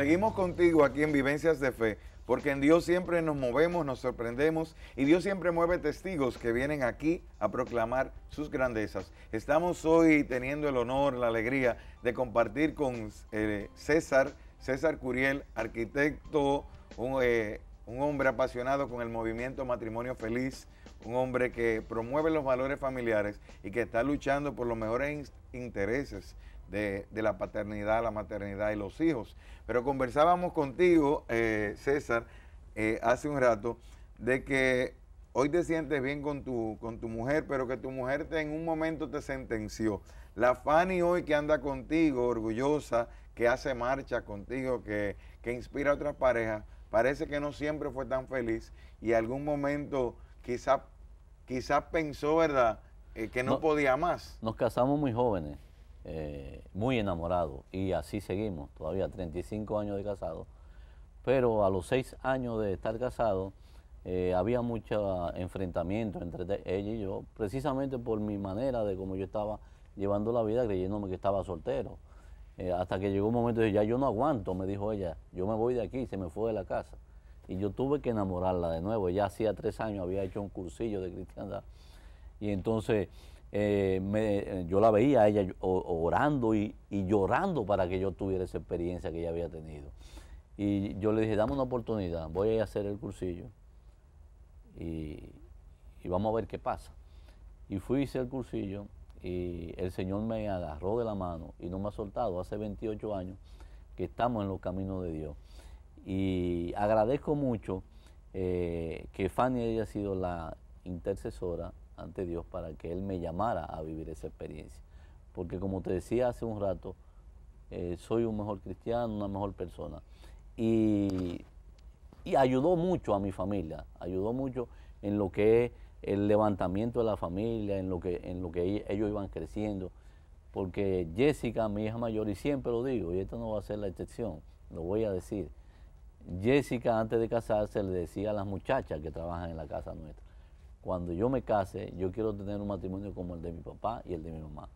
Seguimos contigo aquí en Vivencias de Fe, porque en Dios siempre nos movemos, nos sorprendemos y Dios siempre mueve testigos que vienen aquí a proclamar sus grandezas. Estamos hoy teniendo el honor, la alegría de compartir con eh, César, César Curiel, arquitecto, un, eh, un hombre apasionado con el movimiento Matrimonio Feliz, un hombre que promueve los valores familiares y que está luchando por los mejores intereses de, la paternidad, la maternidad y los hijos. Pero conversábamos contigo, eh, César, eh, hace un rato, de que hoy te sientes bien con tu, con tu mujer, pero que tu mujer te, en un momento te sentenció. La Fanny hoy que anda contigo, orgullosa, que hace marcha contigo, que, inspira a otras parejas, parece que no siempre fue tan feliz y algún momento quizás quizá pensó, ¿verdad?, eh, que no podía más. Nos casamos muy jóvenes eh, muy enamorado y así seguimos, todavía 35 años de casado, pero a los 6 años de estar casado eh, había mucho enfrentamiento entre ella y yo, precisamente por mi manera de como yo estaba llevando la vida creyéndome que estaba soltero. Eh, hasta que llegó un momento de ya yo no aguanto, me dijo ella, yo me voy de aquí, se me fue de la casa. Y yo tuve que enamorarla de nuevo, ya hacía tres años había hecho un cursillo de cristiandad. Y entonces eh, me, eh, yo la veía a ella orando y, llorando para que yo tuviera esa experiencia que ella había tenido. Y yo le dije, dame una oportunidad, voy a, ir a hacer el cursillo y, vamos a ver qué pasa. Y fui, hice el cursillo y el Señor me agarró de la mano y no me ha soltado. Hace 28 años que estamos en los caminos de Dios. Y agradezco mucho eh, que Fanny haya sido la intercesora ante Dios para que Él me llamara a vivir esa experiencia. Porque como te decía hace un rato, eh, soy un mejor cristiano, una mejor persona. Y, ayudó mucho a mi familia, ayudó mucho en lo que es el levantamiento de la familia, en lo que, en lo que ellos iban creciendo. Porque Jessica, mi hija mayor, y siempre lo digo, y esto no va a ser la excepción, lo voy a decir. Jessica antes de casarse le decía a las muchachas que trabajan en la casa nuestra, cuando yo me case, yo quiero tener un matrimonio como el de mi papá y el de mi mamá.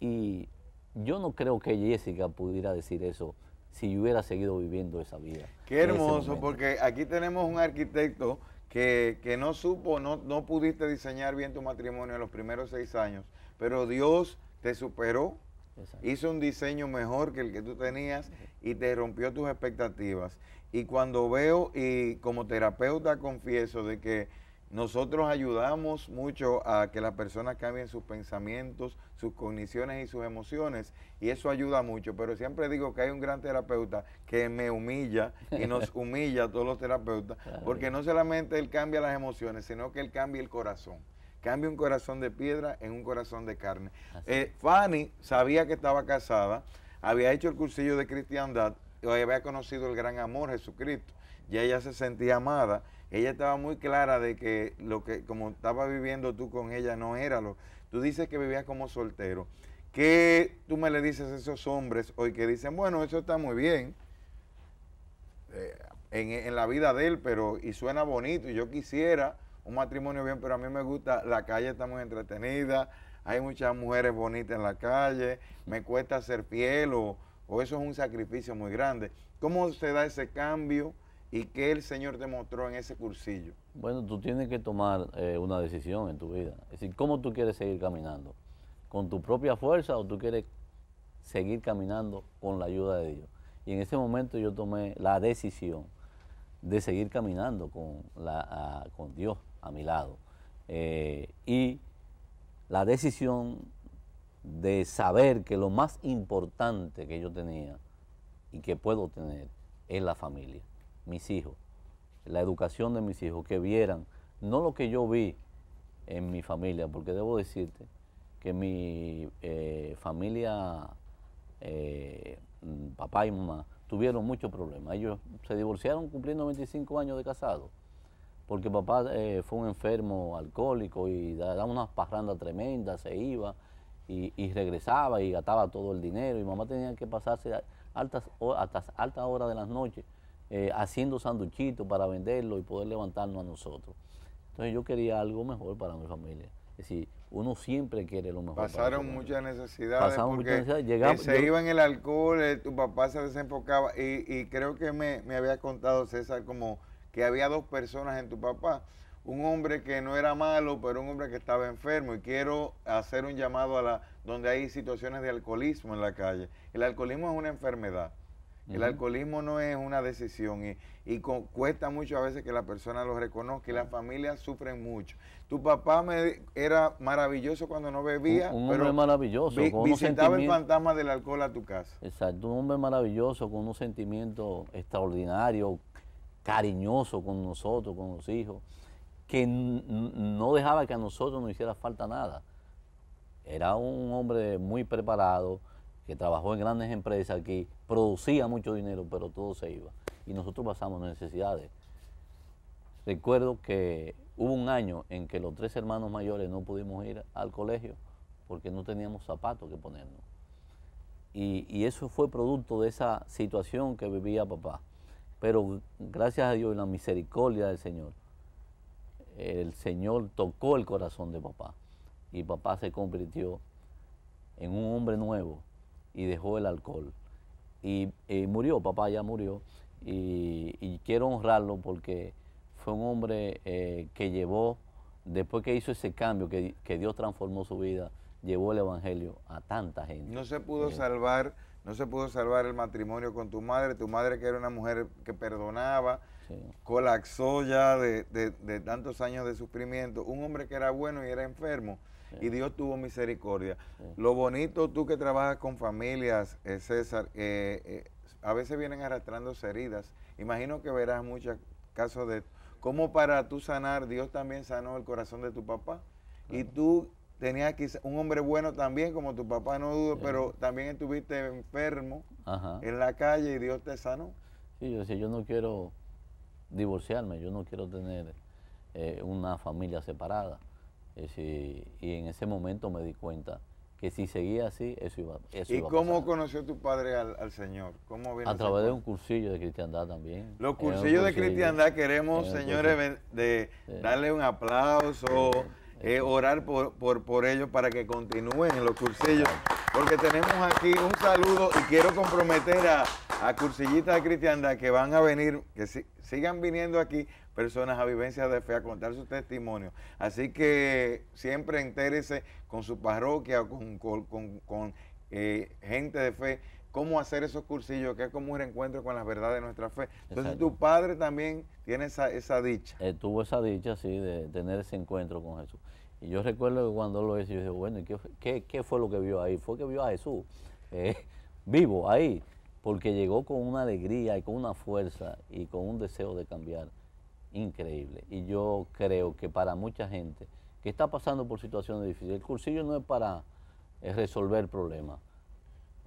Y yo no creo que Jessica pudiera decir eso si yo hubiera seguido viviendo esa vida. Qué hermoso, porque aquí tenemos un arquitecto que, no supo, no, no pudiste diseñar bien tu matrimonio en los primeros seis años, pero Dios te superó, hizo un diseño mejor que el que tú tenías y te rompió tus expectativas. Y cuando veo, y como terapeuta confieso de que nosotros ayudamos mucho a que las personas cambien sus pensamientos, sus cogniciones y sus emociones, y eso ayuda mucho. Pero siempre digo que hay un gran terapeuta que me humilla y nos humilla a todos los terapeutas, porque no solamente él cambia las emociones, sino que él cambia el corazón. Cambia un corazón de piedra en un corazón de carne. Eh, Fanny sabía que estaba casada, había hecho el cursillo de cristiandad, había conocido el gran amor Jesucristo. y ella se sentía amada. Ella estaba muy clara de que lo que como estaba viviendo tú con ella no era lo. Tú dices que vivías como soltero. ¿Qué tú me le dices a esos hombres hoy que dicen, bueno, eso está muy bien eh, en, en, la vida de él, pero y suena bonito y yo quisiera un matrimonio bien, pero a mí me gusta, la calle está muy entretenida, hay muchas mujeres bonitas en la calle, me cuesta ser fiel o, o eso es un sacrificio muy grande. ¿Cómo se da ese cambio y qué el Señor te mostró en ese cursillo? Bueno, tú tienes que tomar eh, una decisión en tu vida. Es decir, ¿cómo tú quieres seguir caminando? ¿Con tu propia fuerza o tú quieres seguir caminando con la ayuda de Dios? Y en ese momento yo tomé la decisión de seguir caminando con, la, con Dios a mi lado. Eh, y la decisión de saber que lo más importante que yo tenía y que puedo tener es la familia, mis hijos, la educación de mis hijos, que vieran no lo que yo vi en mi familia, porque debo decirte que mi eh, familia, eh, mm, papá y mamá, tuvieron muchos problemas. Ellos se divorciaron cumpliendo 25 años de casado, porque papá eh, fue un enfermo alcohólico y daba unas parrandas tremendas, se iba y, regresaba y gastaba todo el dinero y mamá tenía que pasarse altas, hasta altas horas de las noches eh, haciendo sanduchitos para venderlo y poder levantarnos a nosotros. Entonces yo quería algo mejor para mi familia. Es decir, uno siempre quiere lo mejor. Pasaron muchas necesidades. Pasaron muchas necesidades. se iba en el alcohol, eh, tu papá se desenfocaba y, creo que me, me había contado César como que había dos personas en tu papá un hombre que no era malo, pero un hombre que estaba enfermo. Y quiero hacer un llamado a la donde hay situaciones de alcoholismo en la calle. El alcoholismo es una enfermedad. El alcoholismo no es una decisión y, cuesta mucho a veces que la persona lo reconozca y las familias sufren mucho. Tu papá era maravilloso cuando no bebía. Un, hombre maravilloso. visitaba el fantasma del alcohol a tu casa. Exacto, un hombre maravilloso con un sentimiento extraordinario, cariñoso con nosotros, con los hijos que no dejaba que a nosotros nos hiciera falta nada. Era un hombre muy preparado, que trabajó en grandes empresas, que producía mucho dinero, pero todo se iba. Y nosotros pasamos necesidades. Recuerdo que hubo un año en que los tres hermanos mayores no pudimos ir al colegio porque no teníamos zapatos que ponernos. Y, eso fue producto de esa situación que vivía papá. Pero gracias a Dios y la misericordia del Señor, el Señor tocó el corazón de papá y papá se convirtió en un hombre nuevo y dejó el alcohol. Y, eh, murió, papá ya murió y, quiero honrarlo porque fue un hombre eh, que llevó, después que hizo ese cambio, que, Dios transformó su vida, llevó el Evangelio a tanta gente. No se pudo eh. salvar. No se pudo salvar el matrimonio con tu madre, tu madre que era una mujer que perdonaba, colapsó ya de, tantos años de sufrimiento, un hombre que era bueno y era enfermo, y Dios tuvo misericordia. Lo bonito, tú que trabajas con familias, eh, César, eh, eh, a veces vienen arrastrando heridas. Imagino que verás muchos casos de... ¿Cómo para tú sanar, Dios también sanó el corazón de tu papá? Y tú tenías quizá un hombre bueno también, como tu papá, no dudo, pero también estuviste enfermo en la calle y Dios te sanó. Sí, yo, decía, yo no quiero divorciarme, yo no quiero tener eh, una familia separada. y en ese momento me di cuenta que si seguía así, eso iba, a ¿Y cómo conoció tu padre al, Señor? ¿Cómo a través de un cursillo de cristiandad también. Los cursillos de cristiandad queremos, señores, de darle un aplauso, eh, orar por, por, por ellos para que continúen en los cursillos, porque tenemos aquí un saludo y quiero comprometer a a cursillitas de cristiandad que van a venir, que sigan viniendo aquí personas a vivencia de fe a contar sus testimonio. Así que siempre entérese con su parroquia con, eh, gente de fe cómo hacer esos cursillos, que es como un reencuentro con las verdades de nuestra fe. Entonces tu padre también tiene esa, dicha. Eh, tuvo esa dicha, sí, de tener ese encuentro con Jesús. Y yo recuerdo que cuando lo hice, yo dije, bueno, qué, fue lo que vio ahí? Fue que vio a Jesús eh, vivo ahí porque llegó con una alegría y con una fuerza y con un deseo de cambiar increíble. Y yo creo que para mucha gente que está pasando por situaciones difíciles, el cursillo no es para eh, resolver problemas,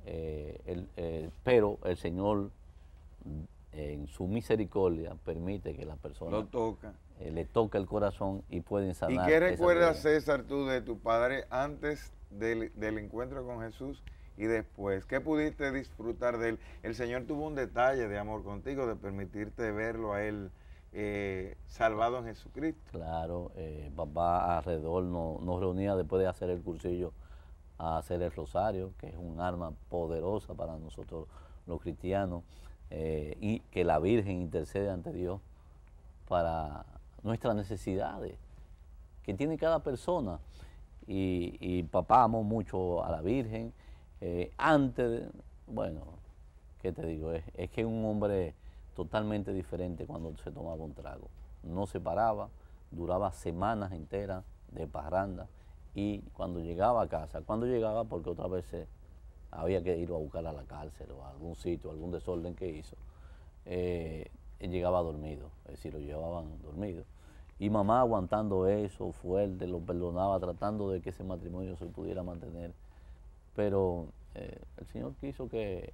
eh, eh, pero el Señor en su misericordia permite que las persona toca. le toque el corazón y pueden sanar. ¿Y qué recuerdas, César, tú de tu padre antes del encuentro con Jesús? y después. ¿Qué pudiste disfrutar de él? El Señor tuvo un detalle de amor contigo, de permitirte verlo a él eh, salvado en Jesucristo. Claro, eh, papá alrededor nos reunía después de hacer el cursillo a hacer el rosario, que es un arma poderosa para nosotros los cristianos, eh, y que la Virgen intercede ante Dios para nuestras necesidades que tiene cada persona. Y, y papá amó mucho a la Virgen, eh, antes, de, bueno, ¿qué te digo? Es, es que un hombre totalmente diferente cuando se tomaba un trago. No se paraba, duraba semanas enteras de parranda y cuando llegaba a casa, cuando llegaba porque otra vez había que ir a buscar a la cárcel o a algún sitio, algún desorden que hizo, eh, llegaba dormido, es decir, lo llevaban dormido. Y mamá aguantando eso fuerte, lo perdonaba, tratando de que ese matrimonio se pudiera mantener pero eh, el Señor quiso que,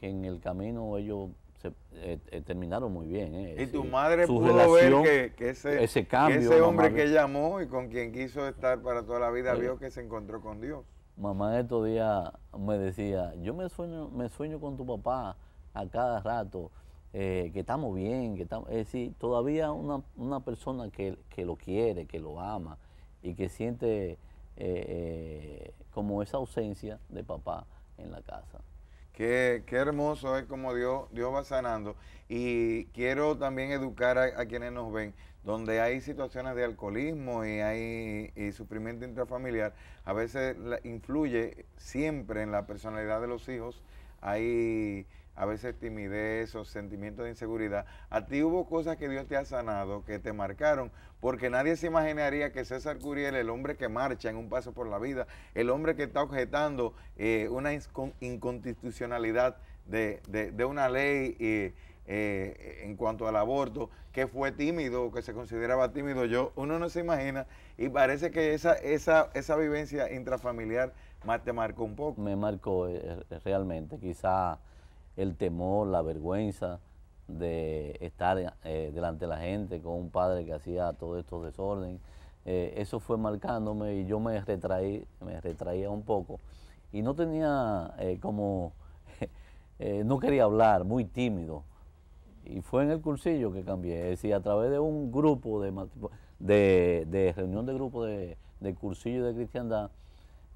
en el camino ellos se, eh, eh, terminaron muy bien. y tu madre pudo ver que, ese, que hombre que llamó y con quien quiso estar para toda la vida vio que se encontró con Dios. Mamá estos días me decía, yo me sueño, me sueño con tu papá a cada rato, que estamos bien, que estamos... Es decir, todavía una, una persona que, que lo quiere, que lo ama y que siente eh, eh, como esa ausencia de papá en la casa. Qué, hermoso es como Dios, Dios va sanando. Y quiero también educar a, quienes nos ven, donde hay situaciones de alcoholismo y hay y sufrimiento intrafamiliar, a veces influye siempre en la personalidad de los hijos. Hay a veces timidez o sentimiento de inseguridad, a ti hubo cosas que Dios te ha sanado, que te marcaron, porque nadie se imaginaría que César Curiel, el hombre que marcha en un paso por la vida, el hombre que está objetando eh, una inconstitucionalidad de, una ley eh, en cuanto al aborto, que fue tímido, que se consideraba tímido, yo, uno no se imagina y parece que esa, esa, esa vivencia intrafamiliar más te marcó un poco. Me marcó eh, realmente, quizá el temor, la vergüenza de estar eh, delante de la gente con un padre que hacía todo estos desorden, eh, eso fue marcándome y yo me retraí, me retraía un poco. Y no tenía eh, como, no quería hablar, muy tímido. Y fue en el cursillo que cambié, es decir, a través de un grupo de, de, reunión de grupo de cursillo de cristiandad,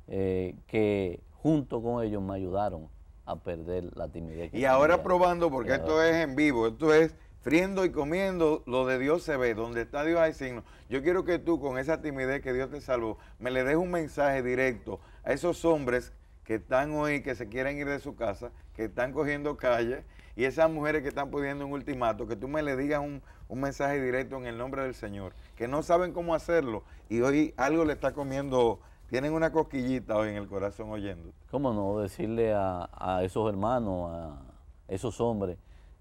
que junto con ellos me ayudaron a perder la timidez. Que y ahora probando, porque esto es en vivo, esto es friendo y comiendo, lo de Dios se ve, donde está Dios hay signo. Yo quiero que tú, con esa timidez que Dios te salvó, me le des un mensaje directo a esos hombres que están hoy, que se quieren ir de su casa, que están cogiendo calle, y esas mujeres que están pudiendo un ultimato, que tú me le digas un, un mensaje directo en el nombre del Señor, que no saben cómo hacerlo, y hoy algo le está comiendo tienen una cosquillita hoy en el corazón oyendo. ¿Cómo no? Decirle a, a, esos hermanos, a esos hombres,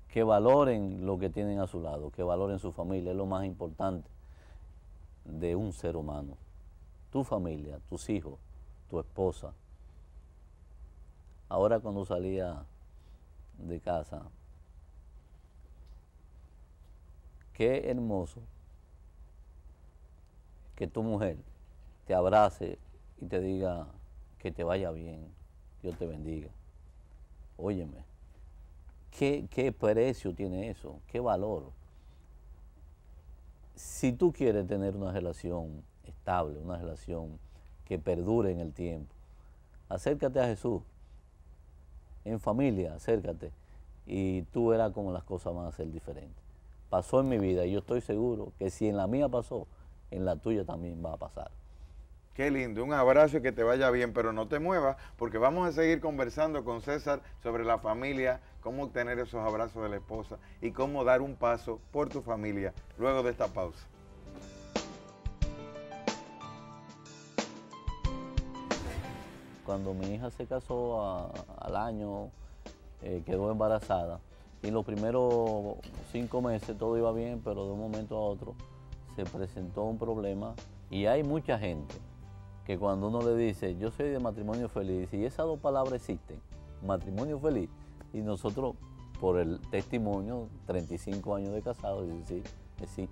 que valoren lo que tienen a su lado, que valoren su familia, es lo más importante de un ser humano. Tu familia, tus hijos, tu esposa. Ahora cuando salía de casa, qué hermoso que tu mujer te abrace y te diga que te vaya bien, Dios te bendiga. Óyeme, ¿qué, precio tiene eso? ¿Qué valor? Si tú quieres tener una relación estable, una relación que perdure en el tiempo, acércate a Jesús. En familia, acércate. Y tú verás cómo las cosas van a ser diferentes. Pasó en mi vida y yo estoy seguro que si en la mía pasó, en la tuya también va a pasar. Qué lindo, un abrazo y que te vaya bien, pero no te muevas porque vamos a seguir conversando con César sobre la familia, cómo obtener esos abrazos de la esposa y cómo dar un paso por tu familia luego de esta pausa. Cuando mi hija se casó al año, eh, quedó embarazada y los primeros cinco meses todo iba bien, pero de un momento a otro se presentó un problema y hay mucha gente que cuando uno le dice, yo soy de matrimonio feliz, y esas dos palabras existen, matrimonio feliz, y nosotros, por el testimonio, 35 años de casado, sí, es sí.